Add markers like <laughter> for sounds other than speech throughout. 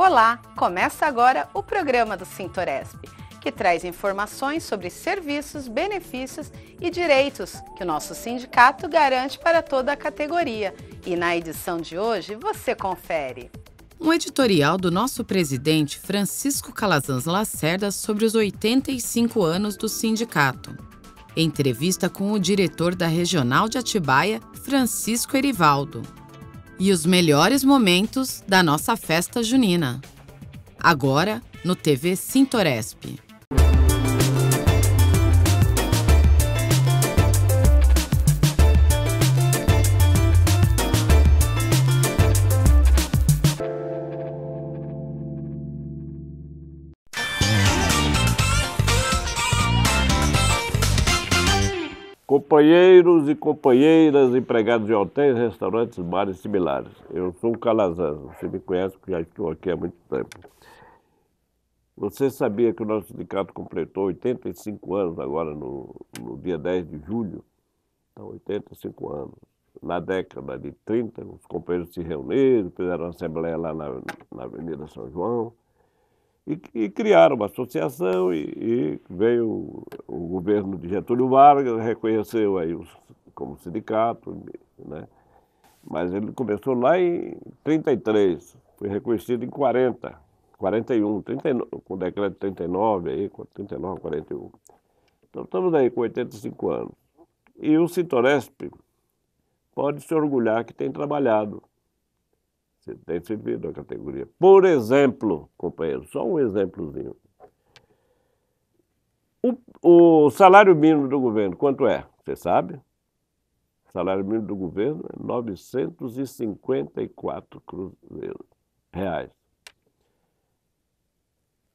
Olá! Começa agora o programa do Sintoresp, que traz informações sobre serviços, benefícios e direitos que o nosso sindicato garante para toda a categoria. E na edição de hoje você confere. Um editorial do nosso presidente Francisco Calazans Lacerda sobre os 85 anos do sindicato. Entrevista com o diretor da Regional de Atibaia, Francisco Erivaldo e os melhores momentos da nossa festa junina. Agora no TV Sintoresp. Companheiros e companheiras, empregados de hotéis, restaurantes, bares similares. Eu sou o Calazans, você me conhece porque já estou aqui há muito tempo. Você sabia que o nosso sindicato completou 85 anos agora no, no dia 10 de julho? Então, 85 anos. Na década de 30, os companheiros se reuniram, fizeram uma assembleia lá na, na Avenida São João. E, e criaram uma associação e, e, veio o governo de Getúlio Vargas, reconheceu aí os, como sindicato, né? Mas ele começou lá em 33, foi reconhecido em 40, 41, 39, com o decreto 39 aí, 39, 41. Então estamos aí com 85 anos. E o Sintoresp pode se orgulhar que tem trabalhado você tem servido a categoria. Por exemplo, companheiro, só um exemplozinho. O, o salário mínimo do governo, quanto é? Você sabe? O salário mínimo do governo é 954 cruzeiros reais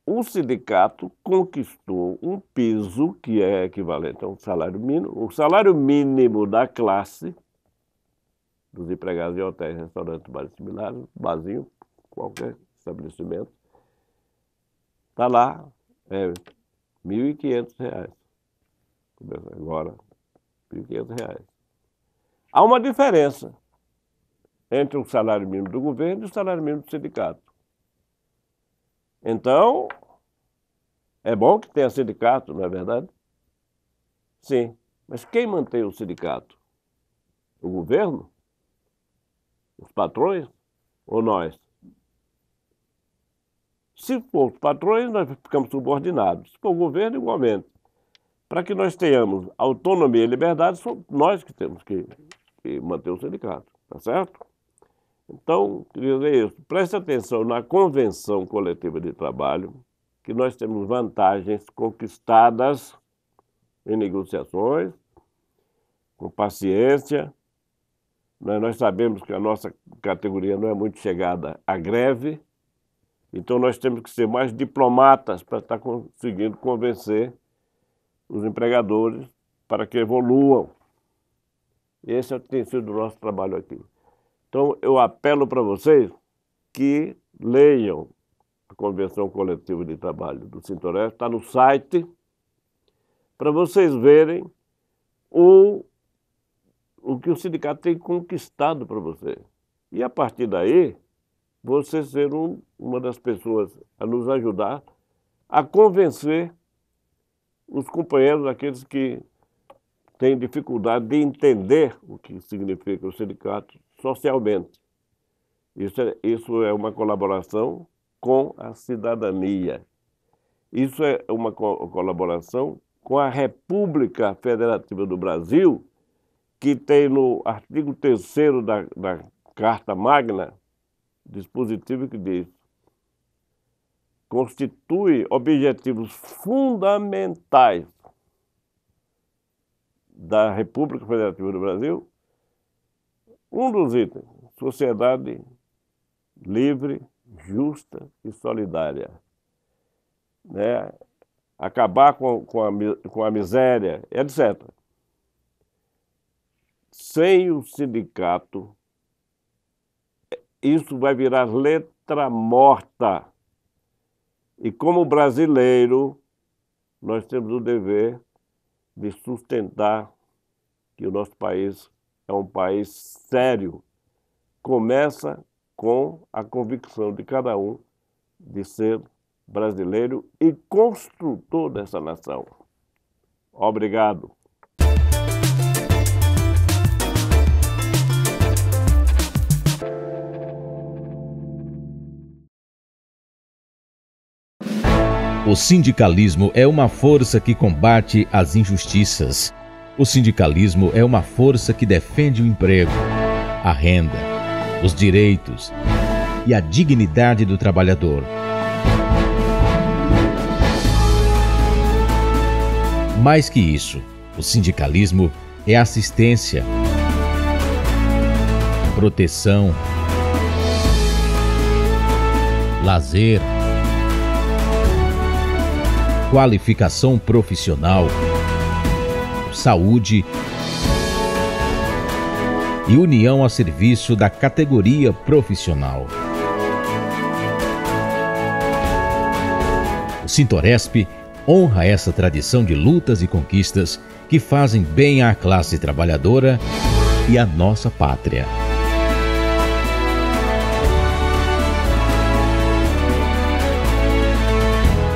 um sindicato conquistou um piso que é equivalente a um salário mínimo, o salário mínimo da classe dos empregados de hotéis, restaurantes, bares similares, barzinho, qualquer estabelecimento. Está lá, é R$ 1.500. Agora, R$ 1.500. Há uma diferença entre o salário mínimo do governo e o salário mínimo do sindicato. Então, é bom que tenha sindicato, não é verdade? Sim, mas quem mantém o sindicato? O governo? Os patrões ou nós? Se for os patrões, nós ficamos subordinados. Se for o governo, igualmente. Para que nós tenhamos autonomia e liberdade, são nós que temos que, que manter o sindicato, tá certo? Então, queria dizer isso. Preste atenção na convenção coletiva de trabalho, que nós temos vantagens conquistadas em negociações, com paciência, né? Nós sabemos que a nossa categoria não é muito chegada à greve, então nós temos que ser mais diplomatas para estar conseguindo convencer os empregadores para que evoluam. Esse é tem sido o nosso trabalho aqui. Então eu apelo para vocês que leiam a Convenção Coletiva de Trabalho do Sintoreste, está no site, para vocês verem o o que o sindicato tem conquistado para você. E a partir daí, você ser um, uma das pessoas a nos ajudar a convencer os companheiros, aqueles que têm dificuldade de entender o que significa o sindicato socialmente. Isso é, isso é uma colaboração com a cidadania. Isso é uma co colaboração com a República Federativa do Brasil, que tem no artigo 3 da, da Carta Magna, dispositivo que diz: constitui objetivos fundamentais da República Federativa do Brasil, um dos itens, sociedade livre, justa e solidária. Né? Acabar com, com, a, com a miséria, etc sem o sindicato, isso vai virar letra morta. E como brasileiro, nós temos o dever de sustentar que o nosso país é um país sério. Começa com a convicção de cada um de ser brasileiro e construtor dessa nação. Obrigado. O sindicalismo é uma força que combate as injustiças. O sindicalismo é uma força que defende o emprego, a renda, os direitos e a dignidade do trabalhador. Mais que isso, o sindicalismo é assistência, proteção, lazer qualificação profissional, saúde e união a serviço da categoria profissional. O Sintoresp honra essa tradição de lutas e conquistas que fazem bem à classe trabalhadora e à nossa pátria.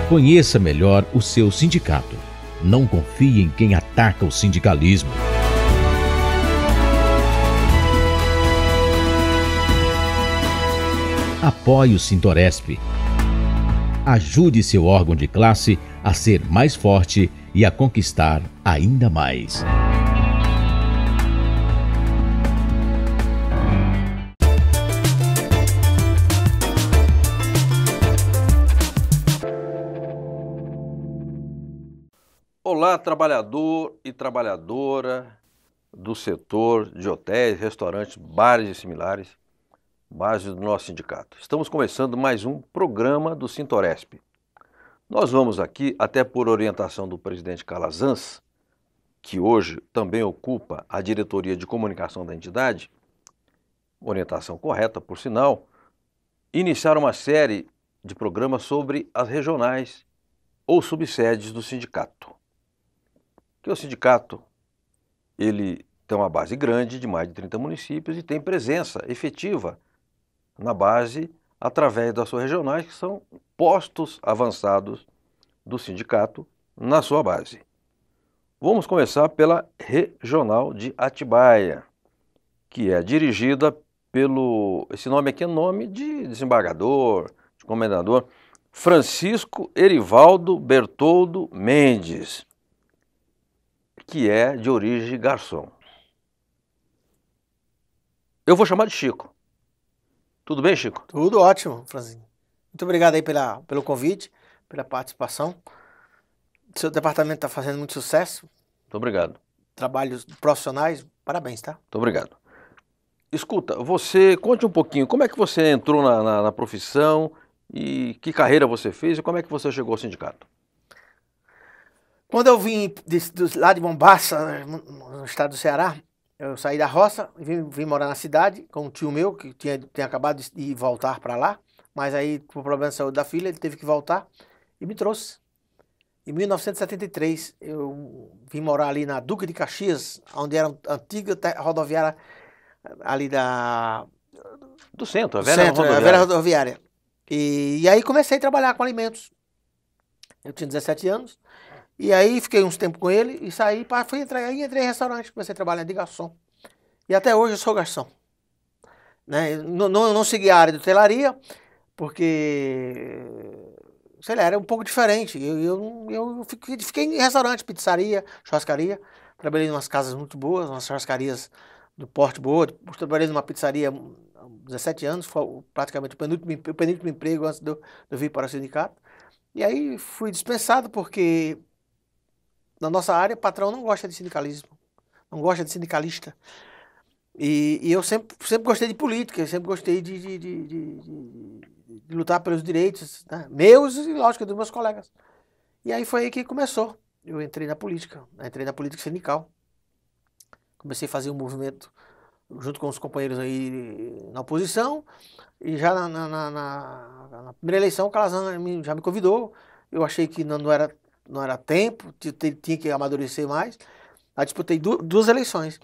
Conheça melhor o seu sindicato. Não confie em quem ataca o sindicalismo. Apoie o Sintoresp. Ajude seu órgão de classe a ser mais forte e a conquistar ainda mais. Olá, trabalhador e trabalhadora do setor de hotéis, restaurantes, bares e similares, base do nosso sindicato. Estamos começando mais um programa do Sintoresp. Nós vamos aqui, até por orientação do presidente Calazans, que hoje também ocupa a diretoria de comunicação da entidade, orientação correta, por sinal, iniciar uma série de programas sobre as regionais ou subsedes do sindicato. Porque o sindicato, ele tem uma base grande de mais de 30 municípios e tem presença efetiva na base através das suas regionais, que são postos avançados do sindicato na sua base. Vamos começar pela regional de Atibaia, que é dirigida pelo. Esse nome aqui é nome de desembargador, de comendador, Francisco Erivaldo Bertoldo Mendes que é de origem garçom. Eu vou chamar de Chico. Tudo bem, Chico? Tudo ótimo, Franzinho. Muito obrigado aí pela, pelo convite, pela participação. Seu departamento está fazendo muito sucesso. Muito obrigado. Trabalhos profissionais, parabéns, tá? Muito obrigado. Escuta, você conte um pouquinho como é que você entrou na, na, na profissão e que carreira você fez e como é que você chegou ao sindicato. Quando eu vim de, de, lá de Bombaça, né, no estado do Ceará, eu saí da roça e vim, vim, morar na cidade com um tio meu que tinha, tinha acabado de voltar para lá, mas aí, por problema de saúde da filha, ele teve que voltar e me trouxe. Em 1973, eu vim morar ali na Duque de Caxias, onde era a antiga rodoviária eh, ali da... Do centro, a velha centro, rodoviária. A velha rodoviária. E, e aí comecei a trabalhar com alimentos. Eu tinha 17 anos, e aí fiquei uns tempos com ele e saí, para fui entrar, aí entrei em restaurante, comecei a trabalhar de garçom. E até hoje eu sou garçom. Né? Não, não, não segui a área de hotelaria, porque, sei lá, era um pouco diferente. Eu, eu, eu fiquei, fiquei em restaurante, pizzaria, churrascaria. Trabalhei em umas casas muito boas, umas churrascarias do porte boa. Trabalhei numa pizzaria há 17 anos, foi praticamente o penúltimo, o penúltimo emprego antes de eu, de eu vir para o sindicato. E aí fui dispensado porque na nossa área, patrão não gosta de sindicalismo, não gosta de sindicalista. E, e eu sempre, sempre gostei de política, eu sempre gostei de, de, de, de lutar pelos direitos né? meus e, lógico, dos meus colegas. E aí foi aí que começou. Eu entrei na política, entrei na política sindical. Comecei a fazer um movimento junto com os companheiros aí na oposição. E já na, na, na, na primeira eleição, o Calazan já me convidou. Eu achei que não, não era não era tempo, tinha que amadurecer mais. Aí disputei duas eleições.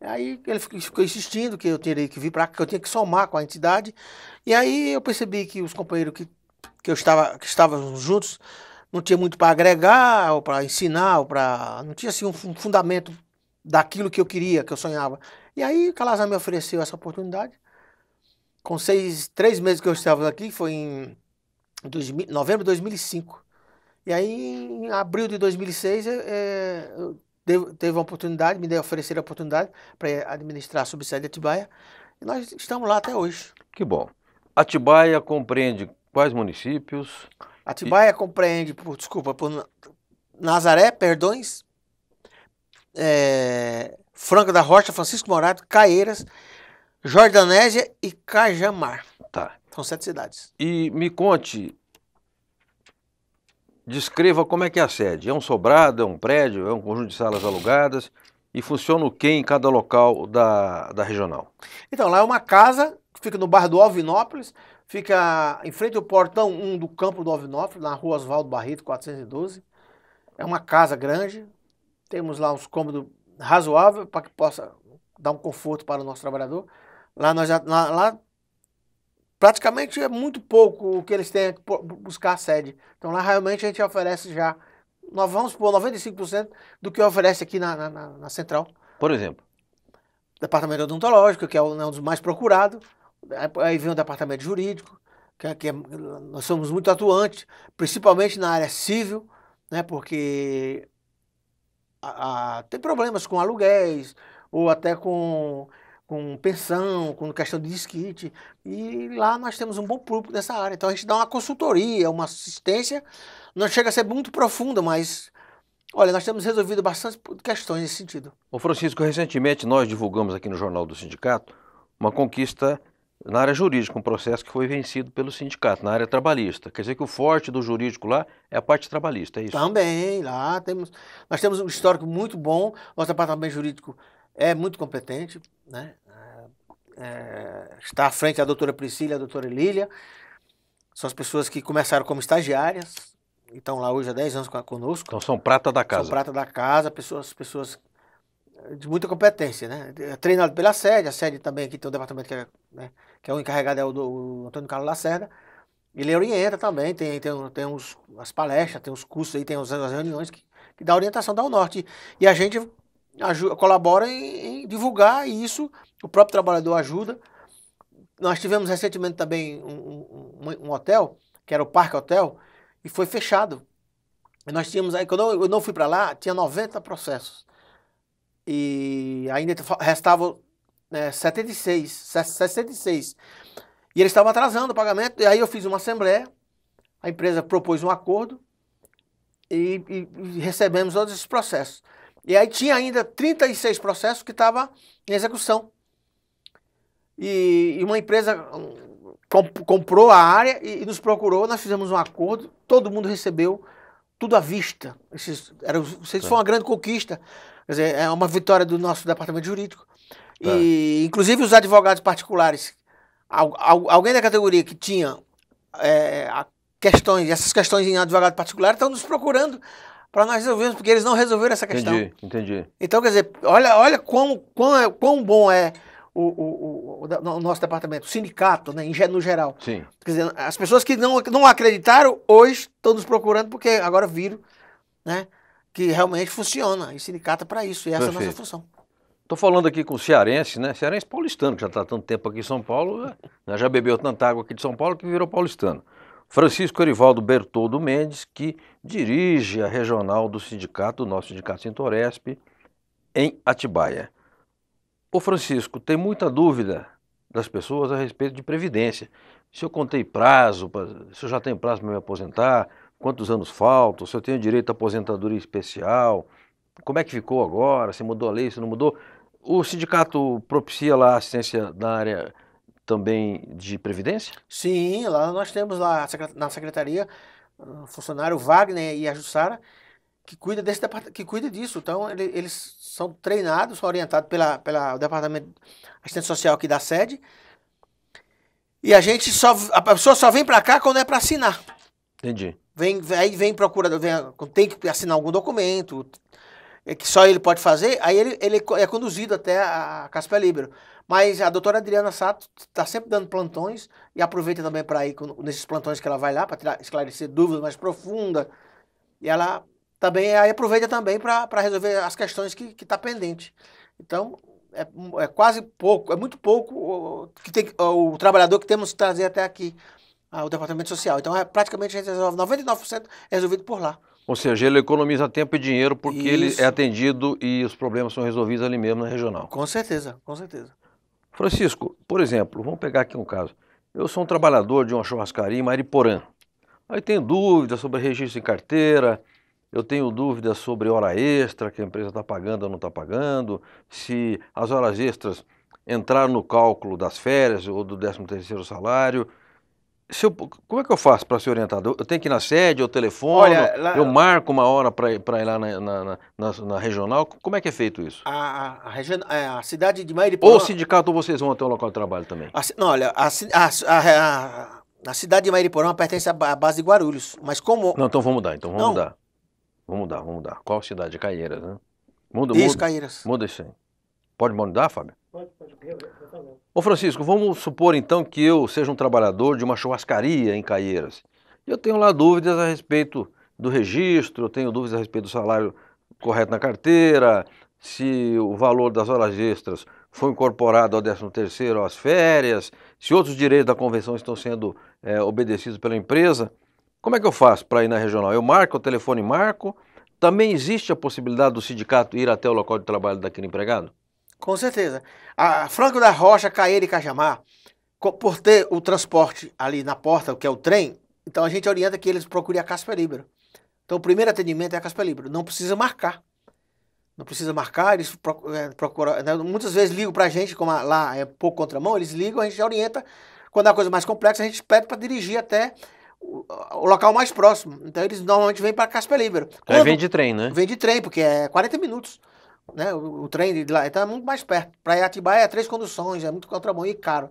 Aí ele ficou insistindo que eu tinha que vir para cá, que eu tinha que somar com a entidade. E aí eu percebi que os companheiros que, que eu estava que estávamos juntos não tinha muito para agregar, ou para ensinar, ou para não tinha assim um fundamento daquilo que eu queria, que eu sonhava. E aí o Calazar me ofereceu essa oportunidade. Com seis, três meses que eu estava aqui, foi em novembro de 2005. E aí, em abril de 2006, é, é, eu devo, teve uma oportunidade, me ofereceram a oportunidade para administrar a subsede Atibaia. E nós estamos lá até hoje. Que bom. Atibaia compreende quais municípios? Atibaia e... compreende, por, desculpa, por Nazaré, Perdões, é, Franca da Rocha, Francisco Morado, Caeiras, Jordanésia e Cajamar. Tá. São sete cidades. E me conte, Descreva como é que é a sede. É um sobrado, é um prédio, é um conjunto de salas alugadas e funciona o que em cada local da, da regional? Então, lá é uma casa que fica no bairro do Alvinópolis, fica em frente ao portão 1 do campo do Alvinópolis, na rua Oswaldo Barreto, 412. É uma casa grande, temos lá uns cômodos razoáveis para que possa dar um conforto para o nosso trabalhador. Lá nós já, lá, lá praticamente é muito pouco o que eles têm que buscar a sede. Então lá realmente a gente oferece já, nós vamos por 95% do que oferece aqui na, na, na central. Por exemplo? Departamento odontológico, que é né, um dos mais procurados. Aí vem o departamento jurídico, que, é, que é, nós somos muito atuantes, principalmente na área civil, né, porque a, a, tem problemas com aluguéis ou até com com pensão, com questão de disquite. E lá nós temos um bom público dessa área. Então a gente dá uma consultoria, uma assistência. Não chega a ser muito profunda, mas olha, nós temos resolvido bastante questões nesse sentido. Ô Francisco, recentemente nós divulgamos aqui no Jornal do Sindicato uma conquista na área jurídica, um processo que foi vencido pelo sindicato, na área trabalhista. Quer dizer que o forte do jurídico lá é a parte trabalhista, é isso? Também, lá temos, nós temos um histórico muito bom, nosso departamento jurídico é muito competente, né? É, é, está à frente a doutora Priscila e a doutora Lília, são as pessoas que começaram como estagiárias e estão lá hoje há 10 anos conosco. Então são prata da casa. São prata da casa, pessoas, pessoas de muita competência, né? É treinado pela sede, a sede também aqui tem um departamento que é, né, que é o encarregado, é o, do, o Antônio Carlos Lacerda, ele orienta também, tem, tem, tem uns, as palestras, tem os cursos aí, tem as reuniões que, que dá orientação, dá o norte. E a gente ajuda, colabora em, em divulgar isso, o próprio trabalhador ajuda. Nós tivemos recentemente também um, um, um hotel, que era o Parque Hotel, e foi fechado. E nós tínhamos aí, quando eu, não fui para lá, tinha 90 processos. E ainda restavam né, 76, 66. E eles estavam atrasando o pagamento. E aí eu fiz uma assembleia, a empresa propôs um acordo e, e recebemos todos esses processos. E aí tinha ainda 36 processos que estavam em execução. E, e uma empresa hum, comp comprou a área e, e, nos procurou, nós fizemos um acordo, todo mundo recebeu tudo à vista. Esses, era, isso tá. foi uma grande conquista, quer dizer, é uma vitória do nosso departamento jurídico. Tá. E, inclusive, os advogados particulares, al, al, alguém da categoria que tinha é, a, questões, essas questões em advogado particular, estão nos procurando para nós resolvermos, porque eles não resolveram essa questão. Entendi, entendi. Então, quer dizer, olha, olha quão, quão, é, quão bom é o, o, o, o, nosso departamento, o sindicato, né, no geral. Sim. Quer dizer, as pessoas que não, não acreditaram, hoje estão nos procurando, porque agora viram né, que realmente funciona. E sindicato é para isso, e essa Perfeito. é a nossa função. Estou falando aqui com o cearense, né? Cearense paulistano, que já está tanto tempo aqui em São Paulo, né? já bebeu tanta água aqui de São Paulo que virou paulistano. Francisco Erivaldo Bertoldo Mendes, que dirige a regional do sindicato, nosso sindicato Sintoresp, em Atibaia. Ô Francisco, tem muita dúvida das pessoas a respeito de previdência. Se eu contei prazo, se eu já tenho prazo para me aposentar, quantos anos faltam, se eu tenho direito à aposentadoria especial, como é que ficou agora, se mudou a lei, se não mudou. O sindicato propicia lá assistência na área também de previdência? Sim, lá nós temos lá na secretaria funcionário Wagner e a Jussara, que cuida, desse, que cuida disso. Então, ele, eles são treinados, são orientados pela, pela o Departamento de Assistência Social aqui da sede. E a gente só. A pessoa só vem para cá quando é para assinar. Entendi. Vem, aí vem procurador, vem, tem que assinar algum documento, é que só ele pode fazer, aí ele, ele é conduzido até a Casper Libero. Mas a doutora Adriana Sato está sempre dando plantões e aproveita também para ir nesses plantões que ela vai lá para esclarecer dúvidas mais profundas. E ela também aí aproveita também para resolver as questões que está que tá pendente. Então, é, é, quase pouco, é muito pouco o, que tem, o trabalhador que temos que trazer até aqui, a, ah, o departamento social. Então, é, praticamente a gente resolve 99% é resolvido por lá. Ou seja, ele economiza tempo e dinheiro porque Isso. ele é atendido e os problemas são resolvidos ali mesmo na regional. Com certeza, com certeza. Francisco, por exemplo, vamos pegar aqui um caso. Eu sou um trabalhador de uma churrascaria em Mariporã. Aí tenho dúvidas sobre registro em carteira, eu tenho dúvidas sobre hora extra, que a empresa está pagando ou não está pagando, se as horas extras entraram no cálculo das férias ou do 13 terceiro salário eu, como é que eu faço para ser orientado? Eu tenho que ir na sede, eu telefono, Olha, lá, eu marco uma hora para ir lá na, na, na, na, regional. Como é que é feito isso? A, a, a, é, a cidade de Mairiporã... Ou o sindicato ou vocês vão até o local de trabalho também? não, olha, a, a, a, cidade de Mairiporã pertence à base de Guarulhos, mas como... Não, então vamos mudar, então vamos não. mudar. Vamos mudar, vamos mudar. Qual cidade? Caieiras, né? Muda, isso, muda. Caieiras. Muda isso aí. Pode mudar, Fábio? Pode, pode. Ô Francisco, vamos supor então que eu seja um trabalhador de uma churrascaria em Caieiras. Eu tenho lá dúvidas a respeito do registro, eu tenho dúvidas a respeito do salário correto na carteira, se o valor das horas extras foi incorporado ao 13º, às férias, se outros direitos da convenção estão sendo é, obedecidos pela empresa. Como é que eu faço para ir na regional? Eu marco, o telefone marco. Também existe a possibilidade do sindicato ir até o local de trabalho daquele empregado? Com certeza. A Franco da Rocha, Caeira e Cajamar, por ter o transporte ali na porta, que é o trem, então a gente orienta que eles procurem a Casper Libero. Então o primeiro atendimento é a Casper Libero. Não precisa marcar. Não precisa marcar, eles é, procuram. Né? Muitas vezes ligam para a gente, como lá é pouco contramão, eles ligam, a gente já orienta. Quando é uma coisa mais complexa, a gente pede para dirigir até o local mais próximo. Então eles normalmente vêm para Casper Libero. Quando, Aí vem de trem, né? Vem de trem, porque é 40 minutos né? O, o trem de lá está então é muito mais perto. Para Atibaia é três conduções, é muito contrabão e caro.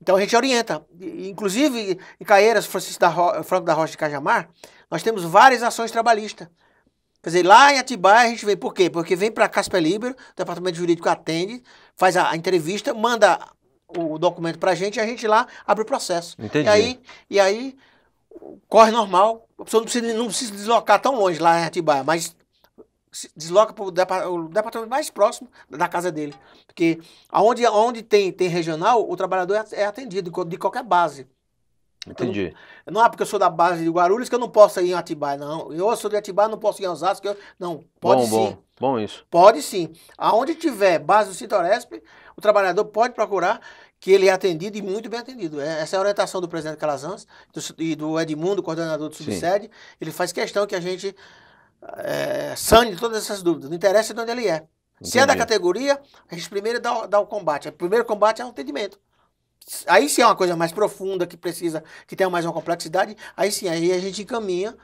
Então a gente orienta. Inclusive, em Caeiras, Francisco da Franco da Rocha de Cajamar, nós temos várias ações trabalhistas. Quer dizer, lá em Atibaia a gente vem, por quê? Porque vem para Casper Libero, o departamento jurídico atende, faz a, a entrevista, manda o documento para a gente e a gente lá abre o processo. Entendi. E aí, e aí corre normal, a pessoa não precisa, não precisa deslocar tão longe lá em Atibaia, mas desloca para o departamento mais próximo da casa dele. Porque onde, aonde tem, tem regional, o trabalhador é, é atendido de qualquer base. Entendi. Não, não é porque eu sou da base de Guarulhos que eu não posso ir em Atibaia, não. Eu sou de Atibaia, não posso ir em Osasco. Eu... Não, pode bom, sim. Bom, bom isso. Pode sim. Aonde tiver base do Cintoresp, o trabalhador pode procurar que ele é atendido e muito bem atendido. É, essa é a orientação do presidente Calazans do, e do Edmundo, coordenador do subsede. Sim. Ele faz questão que a gente é, sane todas essas dúvidas. Não interessa de onde ele é. Entendi. Se é da categoria, a gente primeiro dá, dá o combate. O primeiro combate é o atendimento. Aí se é uma coisa mais profunda, que precisa, que tenha mais uma complexidade, aí sim, aí a gente encaminha.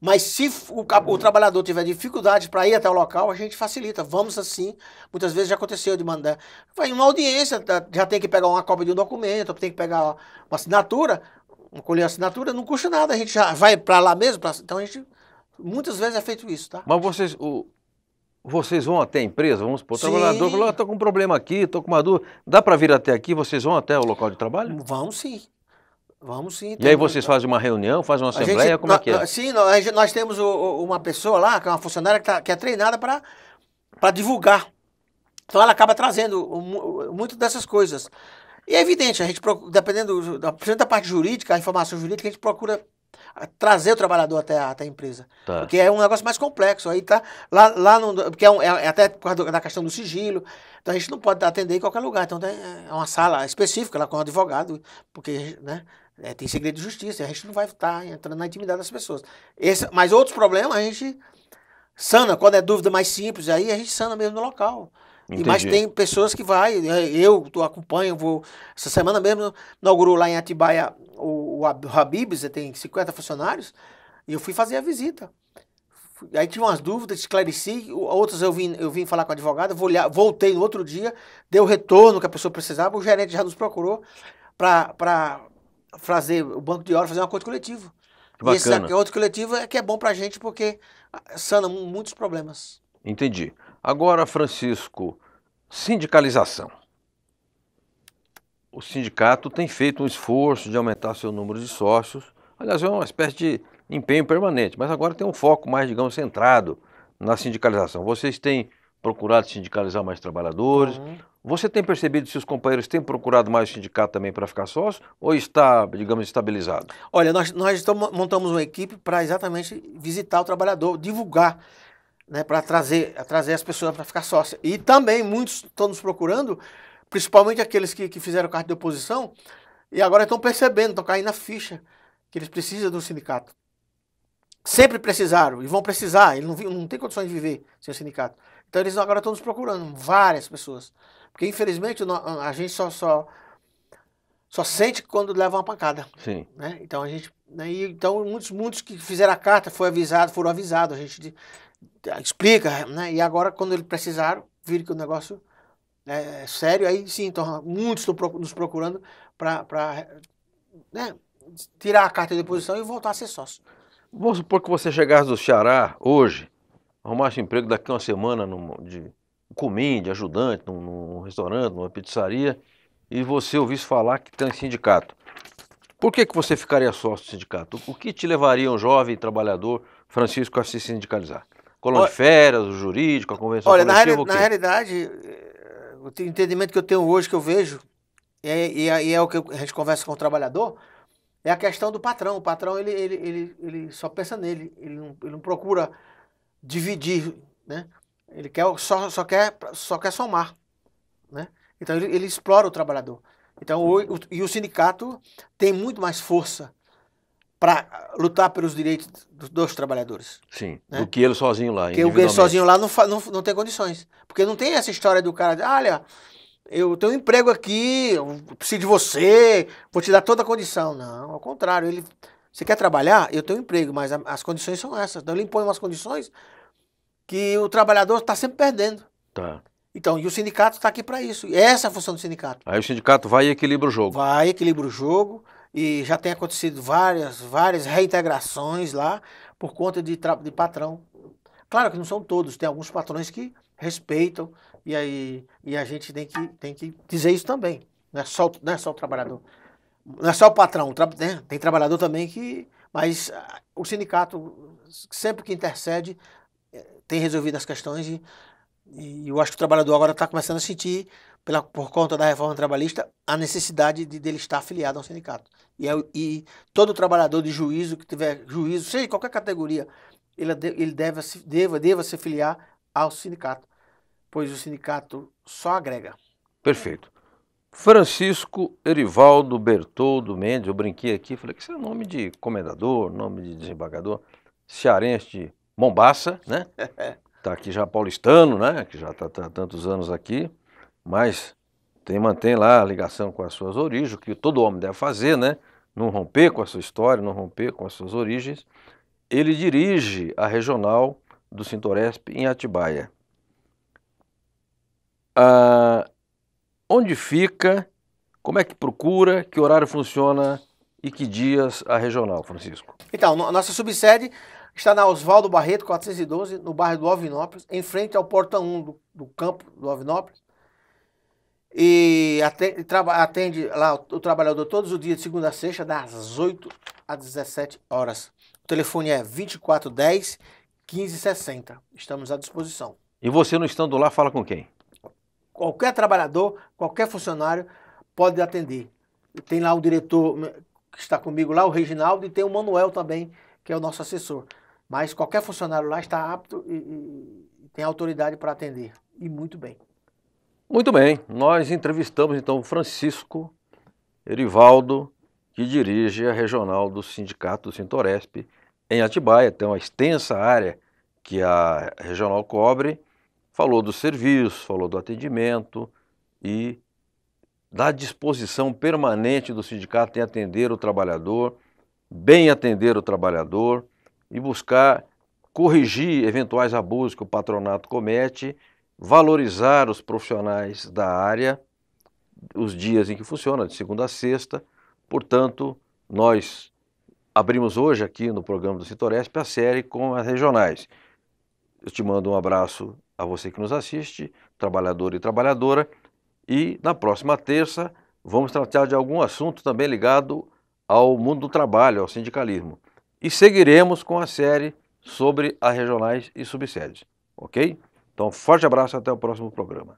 Mas se o, o trabalhador tiver dificuldade para ir até o local, a gente facilita. Vamos assim. Muitas vezes já aconteceu de mandar. Vai uma audiência, tá, já tem que pegar uma cópia de um documento, tem que pegar uma assinatura. Colher a assinatura, não custa nada, a gente já vai para lá mesmo. Pra, então a gente Muitas vezes é feito isso, tá? Mas vocês, o, vocês vão até a empresa, vamos supor, o trabalhador falou, estou com um problema aqui, estou com uma dúvida, dá para vir até aqui, vocês vão até o local de trabalho? Vamos sim, vamos sim. E aí vocês fazem uma reunião, fazem uma assembleia, gente, como é que é? Sim, nós, nós temos o, uma pessoa lá, que é uma funcionária que, tá, que é treinada para divulgar. Então ela acaba trazendo muitas dessas coisas. E é evidente, a gente procura, dependendo da, da parte jurídica, a informação jurídica, a gente procura trazer o trabalhador até a, até a empresa. Tá. Porque é um negócio mais complexo. Aí tá lá, lá no, porque é, um, é, é até por causa da questão do sigilo. Então a gente não pode atender em qualquer lugar. Então tem, é, é uma sala específica lá com um advogado, porque né, é, tem segredo de justiça. A gente não vai estar tá entrando na intimidade das pessoas. Esse, mas outros problemas a gente sana. Quando é dúvida mais simples, aí a gente sana mesmo no local. Entendi. Mas tem pessoas que vai, né, eu acompanho, vou. Essa semana mesmo inaugurou lá em Atibaia o, o Habib, você né, tem 50 funcionários, e eu fui fazer a visita. Aí tinha umas dúvidas, esclareci, outras eu vim, eu vim falar com a advogada, voltei no outro dia, deu o retorno que a pessoa precisava, o gerente já nos procurou para fazer o banco de horas, fazer um acordo coletivo. Que bacana. E esse acordo coletivo é que é bom para a gente porque ah, sana muitos problemas. Entendi. Agora, Francisco, sindicalização. O sindicato tem feito um esforço de aumentar seu número de sócios. Aliás, é uma espécie de empenho permanente, mas agora tem um foco mais, digamos, centrado na sindicalização. Vocês têm procurado sindicalizar mais trabalhadores? Uhum. Você tem percebido se os companheiros têm procurado mais o sindicato também para ficar sócio ou está, digamos, estabilizado? Olha, nós, nós montamos uma equipe para exatamente visitar o trabalhador, divulgar né, para trazer, trazer as pessoas para ficar sócia. E também muitos estão nos procurando, principalmente aqueles que, que fizeram carta de oposição, e agora estão percebendo, estão caindo na ficha que eles precisam do sindicato. Sempre precisaram e vão precisar, eles não, não têm condições de viver sem o sindicato. Então eles agora estão nos procurando, várias pessoas. Porque infelizmente a gente só, só, só sente quando leva uma pancada. Sim. Né? Então a gente. Né? então muitos, muitos que fizeram a carta foi avisado, foram avisados. A gente ah, explica, né? E agora, quando ele precisar, viram que o negócio é sério, aí sim, então muitos estão nos procurando para né, tirar a carta de posição e voltar a ser sócio. Vamos supor que você chegasse do Ceará hoje, arrumasse emprego daqui a uma semana num, de comim, de ajudante, num, num, restaurante, numa pizzaria, e você ouvisse falar que tem sindicato. Por que, que você ficaria sócio do sindicato? O que te levaria um jovem trabalhador Francisco a se sindicalizar? Colônia de férias, o jurídico, a convenção Olha, na, reali na realidade, eh, o entendimento que eu tenho hoje, que eu vejo, e é, é, é, o que a gente conversa com o trabalhador, é a questão do patrão. O patrão, ele, ele, ele, ele só pensa nele, ele não, ele não procura dividir, né? Ele quer, só, só, quer, só quer somar, né? Então, ele, ele explora o trabalhador. Então, o, o, e o sindicato tem muito mais força para lutar pelos direitos dos, dos trabalhadores. Sim, né? do que ele sozinho lá. Porque ele sozinho lá não, não, não tem condições. Porque não tem essa história do cara, de, olha, eu tenho um emprego aqui, eu preciso de você, vou te dar toda a condição. Não, ao contrário, ele, você quer trabalhar? Eu tenho um emprego, mas a, as condições são essas. Então ele impõe umas condições que o trabalhador está sempre perdendo. Tá. Então, e o sindicato está aqui para isso. Essa é a função do sindicato. Aí o sindicato vai e equilibra o jogo. Vai, equilibra o jogo, e já tem acontecido várias, várias reintegrações lá por conta de, de patrão. Claro que não são todos, tem alguns patrões que respeitam e aí e a gente tem que, tem que dizer isso também. Não é só, não é só o trabalhador, não é só o patrão, tra né? tem trabalhador também que. Mas ah, o sindicato, sempre que intercede, eh, tem resolvido as questões e, e eu acho que o trabalhador agora está começando a sentir pela, por conta da reforma trabalhista, a necessidade de dele estar afiliado ao sindicato. E, é e todo trabalhador de juízo que tiver juízo, seja qualquer categoria, ele, ele deve, deva, deva se filiar ao sindicato, pois o sindicato só agrega. Perfeito. Francisco Erivaldo Bertoldo Mendes, eu brinquei aqui, falei que isso é nome de comendador, nome de desembargador, cearense de Mombaça, né? Está <laughs> aqui já paulistano, né? Que já está tá há tá, tantos anos aqui mas tem, mantém lá a ligação com as suas origens, o que todo homem deve fazer, né? não romper com a sua história, não romper com as suas origens. Ele dirige a regional do Sintoresp em Atibaia. Ah, onde fica, como é que procura, que horário funciona e que dias a regional, Francisco? Então, a nossa subsede está na Oswaldo Barreto, 412, no bairro do Alvinópolis, em frente ao Porta 1 do, do campo do Alvinópolis. E atende lá o trabalhador todos os dias, de segunda a sexta, das 8 às 17 horas. O telefone é 2410 1560. Estamos à disposição. E você não estando lá, fala com quem? Qualquer trabalhador, qualquer funcionário pode atender. Tem lá o diretor que está comigo lá, o Reginaldo, e tem o Manuel também, que é o nosso assessor. Mas qualquer funcionário lá está apto e, e tem autoridade para atender. E muito bem. Muito bem, nós entrevistamos então Francisco Erivaldo, que dirige a regional do Sindicato Sintoresp em Atibaia, tem uma extensa área que a regional cobre, falou do serviço, falou do atendimento e da disposição permanente do sindicato em atender o trabalhador, bem atender o trabalhador e buscar corrigir eventuais abusos que o patronato comete valorizar os profissionais da área, os dias em que funciona, de segunda a sexta. Portanto, nós abrimos hoje aqui no programa do Citoresp a série com as regionais. Eu te mando um abraço a você que nos assiste, trabalhador e trabalhadora, e na próxima terça vamos tratar de algum assunto também ligado ao mundo do trabalho, ao sindicalismo. E seguiremos com a série sobre as regionais e subsedes, ok? Então, forte abraço, até o próximo programa.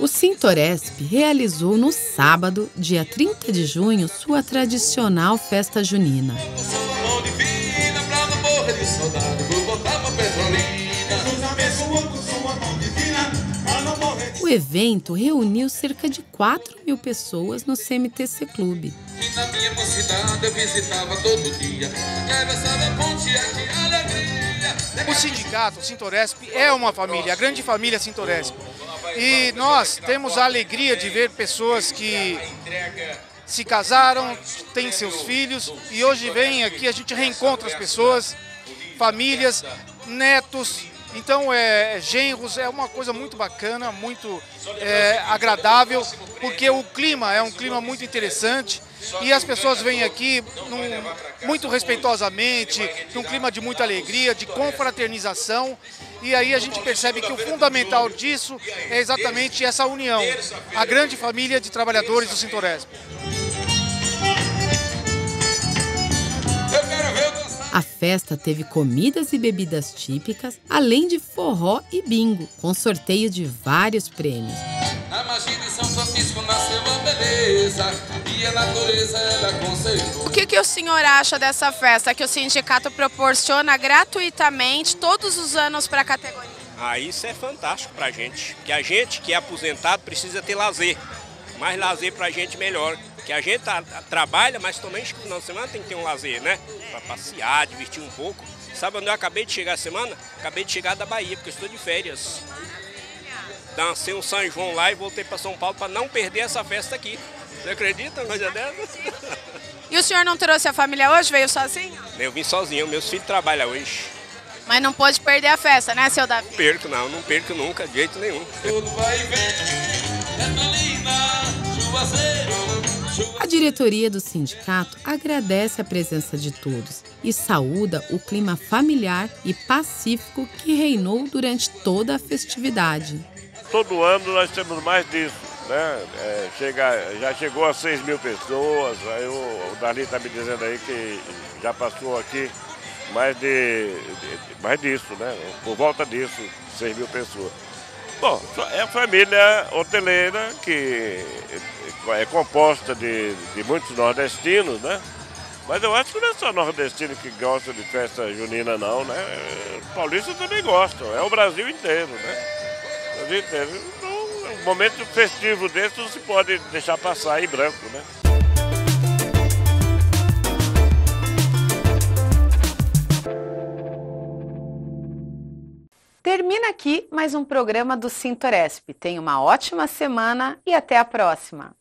O Sintoresp realizou no sábado, dia 30 de junho, sua tradicional festa junina. O evento reuniu cerca de 4 mil pessoas no CMTC Clube. É o sindicato Sintoresp é uma família, a grande família Sintoresp. E nós temos a alegria de ver pessoas que se casaram, têm seus filhos e hoje vem aqui, a gente reencontra as pessoas, famílias, netos, então, é, genros é uma coisa muito bacana, muito é, agradável, porque o clima é um clima muito interessante e as pessoas vêm aqui num, muito respeitosamente, num clima de muita alegria, de confraternização. E aí a gente percebe que o fundamental disso é exatamente essa união, a grande família de trabalhadores do Sintoresp. A festa teve comidas e bebidas típicas, além de forró e bingo, com sorteio de vários prêmios. Na magia de São Francisco nasceu uma beleza e a natureza ela conservou. O que, que o senhor acha dessa festa que o sindicato proporciona gratuitamente todos os anos para a categoria? Ah, isso é fantástico para a gente, que a gente que é aposentado precisa ter lazer, mais lazer para a gente melhor que a gente a, tá, a, tá, trabalha, mas também no final de semana tem que ter um lazer, né? Para passear, divertir um pouco. Sabe onde eu acabei de chegar a semana? Acabei de chegar da Bahia, porque eu estou de férias. Dancei um São João lá e voltei para São Paulo para não perder essa festa aqui. Você acredita numa coisa dessa? E o senhor não trouxe a família hoje? Veio sozinho? Eu vim sozinho, meus filhos trabalham hoje. Mas não pôde perder a festa, né, seu Davi? Não perco, não, não perco nunca, de jeito nenhum. Tudo vai bem, é linda, chuva a diretoria do sindicato agradece a presença de todos e saúda o clima familiar e pacífico que reinou durante toda a festividade. Todo ano nós temos mais disso. Né? É, chega, já chegou a 6 mil pessoas, aí o, o Dali está me dizendo aí que já passou aqui mais, de, de mais disso, né? por volta disso, 6 mil pessoas. Bom, é a família hoteleira que eh, é composta de, de muitos nordestinos, né? Mas eu acho que não é só nordestino que gosta de festa junina, não, né? Paulistas também gostam, é o Brasil inteiro, né? O Brasil inteiro. Então, um momento festivo desse não se pode deixar passar em branco, né? Termina aqui mais um programa do Sintoresp. Tenha uma ótima semana e até a próxima!